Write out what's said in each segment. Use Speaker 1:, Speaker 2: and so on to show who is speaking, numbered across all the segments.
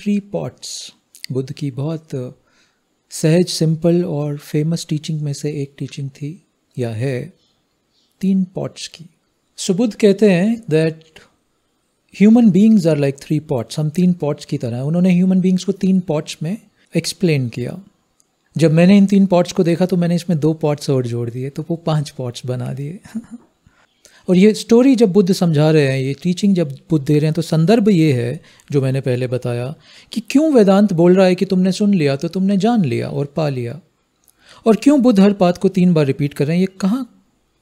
Speaker 1: Three pots Buddha की बहुत सहज सिंपल और फेमस टीचिंग में से एक टीचिंग थी या है तीन पॉट्स की सो बुद्ध कहते हैं that human beings are like three pots हम तीन पॉट्स की तरह उन्होंने ह्यूमन बींग्स को तीन पॉट्स में एक्सप्लेन किया जब मैंने इन तीन पॉट्स को देखा तो मैंने इसमें दो पॉट्स और जोड़ दिए तो वो पांच पॉट्स बना दिए और ये स्टोरी जब बुद्ध समझा रहे हैं ये टीचिंग जब बुद्ध दे रहे हैं तो संदर्भ ये है जो मैंने पहले बताया कि क्यों वेदांत बोल रहा है कि तुमने सुन लिया तो तुमने जान लिया और पा लिया और क्यों बुद्ध हर बात को तीन बार रिपीट कर रहे हैं ये कहाँ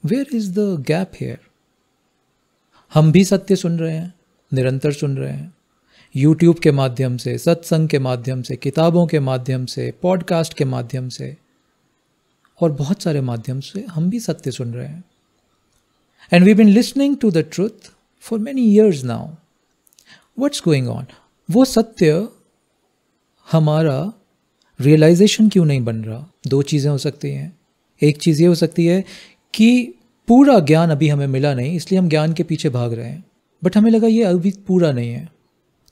Speaker 1: where is the gap here हम भी सत्य सुन रहे हैं निरंतर सुन रहे हैं यूट्यूब के माध्यम से सत्संग के माध्यम से किताबों के माध्यम से पॉडकास्ट के माध्यम से और बहुत सारे माध्यम से हम भी सत्य सुन रहे हैं And we've been listening to the truth for many years now. What's going on? वो सत्य हमारा रियलाइजेशन क्यों नहीं बन रहा दो चीज़ें हो सकती हैं एक चीज़ ये हो सकती है कि पूरा ज्ञान अभी हमें मिला नहीं इसलिए हम ज्ञान के पीछे भाग रहे हैं बट हमें लगा ये अभी पूरा नहीं है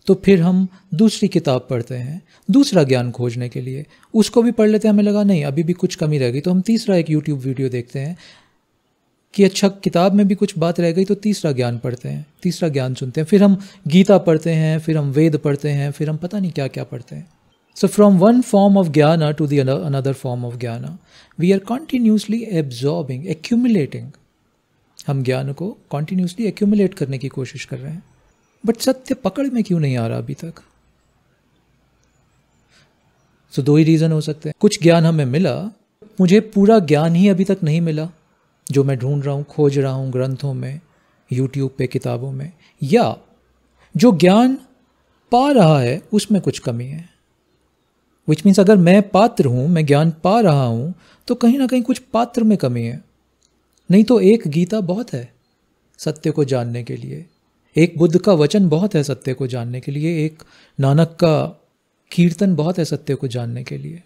Speaker 1: तो फिर हम दूसरी किताब पढ़ते हैं दूसरा ज्ञान खोजने के लिए उसको भी पढ़ लेते हैं हमें लगा नहीं अभी भी कुछ कमी रह गई तो हम तीसरा एक यूट्यूब वीडियो देखते हैं कि अच्छा किताब में भी कुछ बात रह गई तो तीसरा ज्ञान पढ़ते हैं तीसरा ज्ञान सुनते हैं फिर हम गीता पढ़ते हैं फिर हम वेद पढ़ते हैं फिर हम पता नहीं क्या क्या पढ़ते हैं so from one form of gyan to the another form of gyan we are continuously absorbing accumulating हम ज्ञान को कॉन्टीन्यूसली एक्यूमुलेट करने की कोशिश कर रहे हैं बट सत्य पकड़ में क्यों नहीं आ रहा अभी तक सो so, दो ही रीज़न हो सकते हैं कुछ ज्ञान हमें मिला मुझे पूरा ज्ञान ही अभी तक नहीं मिला जो मैं ढूंढ रहा हूँ खोज रहा हूँ ग्रंथों में यूट्यूब पे किताबों में या जो ज्ञान पा रहा है उसमें कुछ कमी है विच मीन्स अगर मैं पात्र हूँ मैं ज्ञान पा रहा हूँ तो कहीं ना कहीं कुछ पात्र में कमी है नहीं तो एक गीता बहुत है सत्य को जानने के लिए एक बुद्ध का वचन बहुत है सत्य को जानने के लिए एक नानक का कीर्तन बहुत है सत्य को जानने के लिए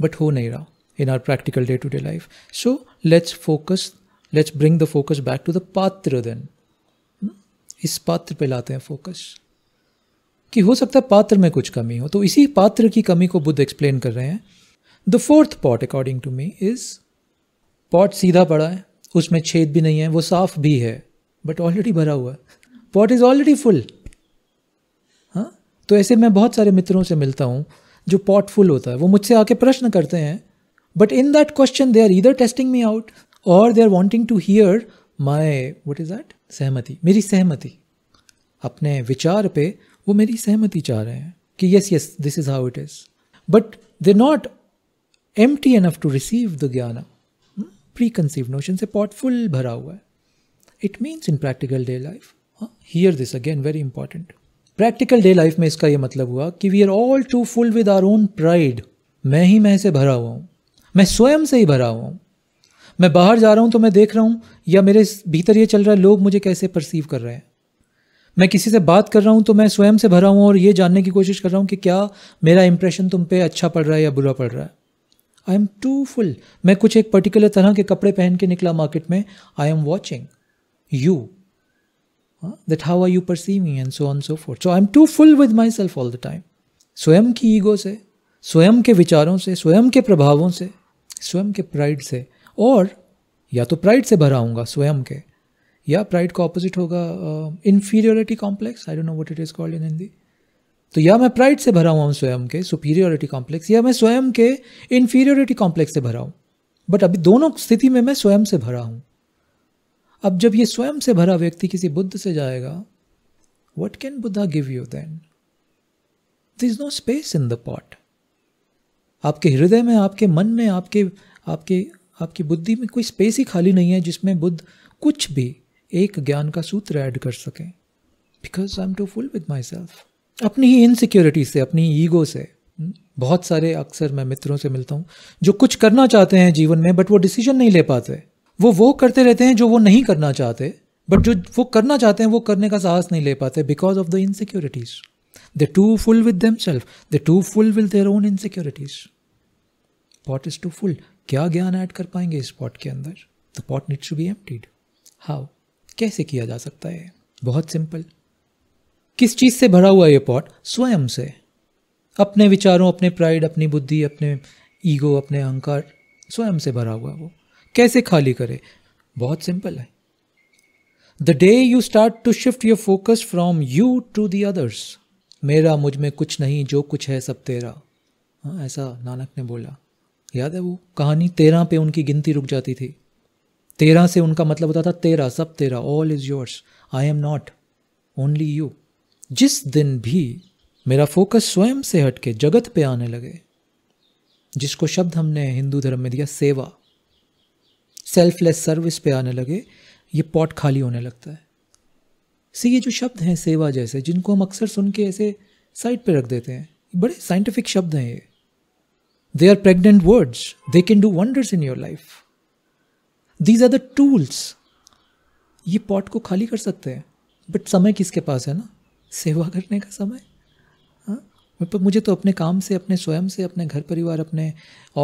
Speaker 1: बट हो नहीं रहा in our practical day to day life. So let's focus, let's bring the focus back to the पात्र then. इस पात्र पे लाते हैं फोकस कि हो सकता है पात्र में कुछ कमी हो तो इसी पात्र की कमी को बुद्ध एक्सप्लेन कर रहे हैं the fourth pot according to me is pot सीधा पड़ा है उसमें छेद भी नहीं है वो साफ भी है बट ऑलरेडी भरा हुआ है पॉट इज ऑलरेडी फुल हाँ तो ऐसे मैं बहुत सारे मित्रों से मिलता हूँ जो पॉट फुल होता है वो मुझसे आके प्रश्न करते हैं But in that question, they are either testing me out or they are wanting to hear my, what is that? Sehmati. Meri sehmati. Apne vichar pe, wo meri sehmati cha Ki yes, yes, this is how it is. But they're not empty enough to receive the jnana. Hmm? Preconceived notions se pot full bhara It means in practical day life. Hear this again, very important. Practical day life mein iska ye matlab hua ki we are all too full with our own pride. Main hi main se bhara hua मैं स्वयं से ही भरा हुआ हूँ मैं बाहर जा रहा हूँ तो मैं देख रहा हूँ या मेरे भीतर ये चल रहा है लोग मुझे कैसे परसीव कर रहे हैं मैं किसी से बात कर रहा हूँ तो मैं स्वयं से भरा हूँ और ये जानने की कोशिश कर रहा हूँ कि क्या मेरा इंप्रेशन तुम पे अच्छा पड़ रहा है या बुरा पड़ रहा है आई एम टू फुल मैं कुछ एक पर्टिकुलर तरह के कपड़े पहन के निकला मार्केट में I am watching you that how are you perceive me and so on so forth so I am too full with myself all the time स्वयं की ईगो से स्वयं के विचारों से स्वयं के प्रभावों से स्वयं के प्राइड से और या तो प्राइड से भरा होगा स्वयं के या प्राइड का ऑपोजिट होगा inferiority complex I don't know what it is called in Hindi तो या मैं प्राइड से भरा हुआ हूँ स्वयं के सुपीरियोरिटी कॉम्प्लेक्स या मैं स्वयं के इन्फीरियोरिटी कॉम्प्लेक्स से भरा हूँ बट अभी दोनों स्थिति में मैं स्वयं से भरा हूँ अब जब ये स्वयं से भरा व्यक्ति किसी बुद्ध से जाएगा what can Buddha give you then दो no space in the pot आपके हृदय में आपके मन में आपके आपके आपकी बुद्धि में कोई स्पेस ही खाली नहीं है जिसमें बुद्ध कुछ भी एक ज्ञान का सूत्र ऐड कर सकें because I am too full with myself अपनी ही इनसिक्योरिटी से अपनी ईगो से हम्म, बहुत सारे अक्सर मैं मित्रों से मिलता हूँ जो कुछ करना चाहते हैं जीवन में बट वो डिसीजन नहीं ले पाते वो वो करते रहते हैं जो वो नहीं करना चाहते बट जो वो करना चाहते हैं वो करने का साहस नहीं ले पाते because of the insecurities They're too full with themselves. They're too full with their own insecurities. Pot is too full. क्या ज्ञान ऐड कर पाएंगे इस पॉट के अंदर the pot needs to be emptied how कैसे किया जा सकता है बहुत सिंपल किस चीज़ से भरा हुआ ये पॉट स्वयं से अपने विचारों अपने प्राइड अपनी बुद्धि अपने ईगो अपने अहंकार स्वयं से भरा हुआ वो कैसे खाली करे बहुत सिंपल है the day you start to shift your focus from you to the others मेरा मुझ में कुछ नहीं जो कुछ है सब तेरा हाँ ऐसा नानक ने बोला याद है वो कहानी तेरह पे उनकी गिनती रुक जाती थी तेरह से उनका मतलब होता था तेरह सब तेरा all is yours I am not only you जिस दिन भी मेरा फोकस स्वयं से हटके जगत पे आने लगे जिसको शब्द हमने हिंदू धर्म में दिया सेवा सेल्फलेस सर्विस पे आने लगे ये पॉट खाली होने लगता है से ये जो शब्द हैं सेवा जैसे जिनको हम अक्सर सुन के ऐसे साइड पे रख देते हैं बड़े साइंटिफिक शब्द हैं ये they are pregnant words they can do wonders in your life these are the tools ये पॉट को खाली कर सकते हैं बट समय किसके पास है ना सेवा करने का समय हाँ पर मुझे तो अपने काम से अपने स्वयं से अपने घर परिवार अपने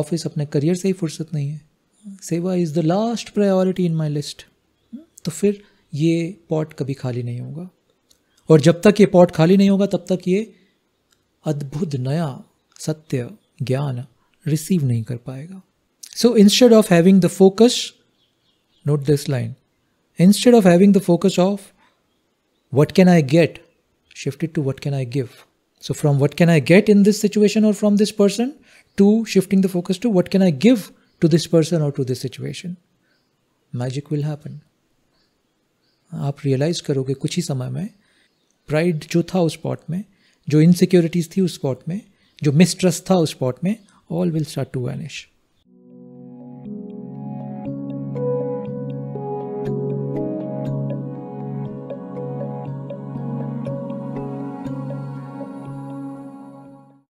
Speaker 1: ऑफिस अपने करियर से ही फुर्सत नहीं है सेवा is the last priority in my list तो फिर ये पॉट कभी खाली नहीं होगा और जब तक ये पॉट खाली नहीं होगा तब तक ये अद्भुत नया सत्य ज्ञान रिसीव नहीं कर पाएगा so instead of having the focus note this line instead of having the focus of what can I get shifted to what can I give so from what can I get in this situation और from this person to shifting the focus to what can I give to this person और to this situation magic will happen आप realise करोगे कुछ ही समय में pride जो था उस स्पॉट में जो इनसिक्योरिटीज़ थी उस स्पॉट में जो मिसट्रस्ट था उस स्पॉट में all will start to vanish